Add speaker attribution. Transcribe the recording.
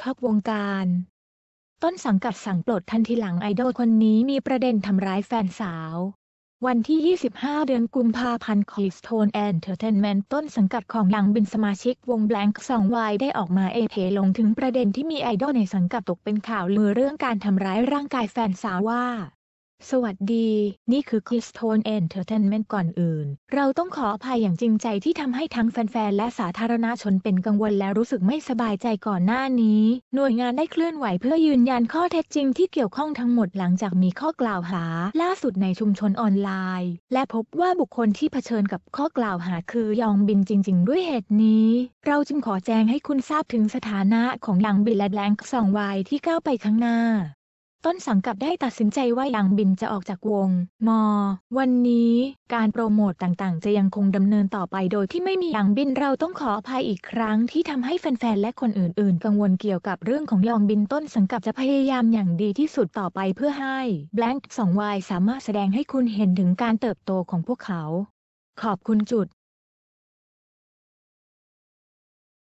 Speaker 1: ชอบวงการ ต้นสังกัดสั่งปลดทันทีหลังไอดอลคนนี้มีประเด็นทำร้ายแฟนสาว วันที่ 25 เดือนกุมภาพันธ์คิสโตนแอนเทอร์เทนเมนต์ ต้นสังกัดของหลังบินสมาชิกวงแบล็งสองวายได้ออกมาเอเพลงถึงประเด็นที่มีไอดอลในสังกัดตกเป็นข่าวลือเรื่องการทำร้ายร่างกายแฟนสาวว่าสวัสดี นี่คือ k i s t o n e เ n t e r t a i n m e n t ก่อนอื่น เราต้องขออภัยอย่างจริงใจที่ทำให้ทั้งแฟนๆ และสาธารณชนเป็นกังวลและรู้สึกไม่สบายใจก่อนหน้านี้ หน่วยงานได้เคลื่อนไหวเพื่อยืนยันข้อเท็จจริงที่เกี่ยวข้องทั้งหมดหลังจากมีข้อกล่าวหาล่าสุดในชุมชนออนไลน์ และพบว่าบุคคลที่เผชิญกับข้อกล่าวหาคือยองบินจริง ๆ ด้วยเหตุนี้ เราจึงขอแจ้งให้คุณทราบถึงสถานะของยองบินและแลงสองวัยที่ก้าวไปข้างหน้าต้นสังกัดได้ตัดสินใจว่าหยางบินจะออกจากวงมอวันนี้การโปรโมตต่างๆ จะยังคงดำเนินต่อไป โดยที่ไม่มีหยางบินเราต้องขออภัยอีกครั้งที่ทำให้แฟนๆและคนอื่นๆ กังวลเกี่ยวกับเรื่องของยองบินต้นสังกัดจะพยายามอย่างดีที่สุดต่อไปเพื่อให้ Blank 2ยสามารถแสดงให้คุณเห็นถึงการเติบโตของพวกเขา ขอบคุณจุด